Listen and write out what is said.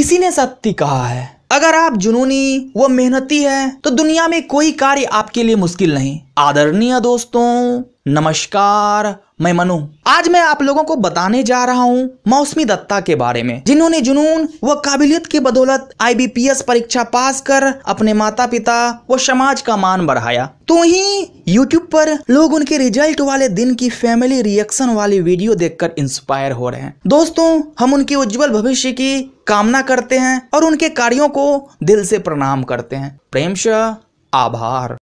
किसी ने सत्य कहा है अगर आप जुनूनी व मेहनती हैं तो दुनिया में कोई कार्य आपके लिए मुश्किल नहीं आदरणीय दोस्तों नमस्कार मैं मनु आज मैं आप लोगों को बताने जा रहा हूं मौसमी दत्ता के बारे में जिन्होंने जुनून व काबिलियत की बदौलत आईबीपीएस परीक्षा पास कर अपने माता पिता व समाज का मान बढ़ाया तो ही यूट्यूब पर लोग उनके रिजल्ट वाले दिन की फैमिली रिएक्शन वाली वीडियो देखकर इंस्पायर हो रहे हैं दोस्तों हम उनके उज्जवल भविष्य की कामना करते हैं और उनके कार्यों को दिल से प्रणाम करते हैं प्रेम आभार